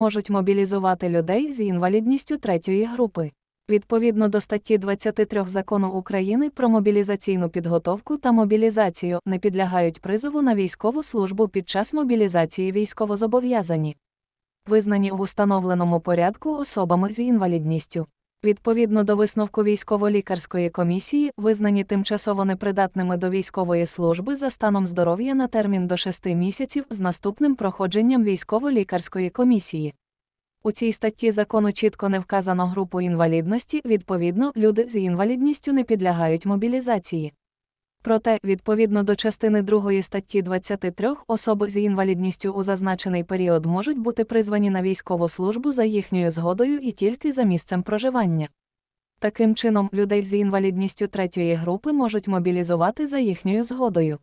можуть мобілізувати людей з інвалідністю третьої групи. Відповідно до статті 23 закону України про мобілізаційну підготовку та мобілізацію не підлягають призову на військову службу під час мобілізації військовозобов'язані, визнані у встановленому порядку особами з інвалідністю. Відповідно до висновку військово-лікарської комісії, визнані тимчасово непридатними до військової служби за станом здоров'я на термін до 6 місяців з наступним проходженням військово-лікарської комісії. У цій статті закону чітко не вказано групу інвалідності, відповідно, люди з інвалідністю не підлягають мобілізації. Проте, відповідно до частини 2 статті 23 особи з інвалідністю у зазначений період можуть бути призвані на військову службу за їхньою згодою і тільки за місцем проживання. Таким чином, людей з інвалідністю третьої групи можуть мобілізувати за їхньою згодою.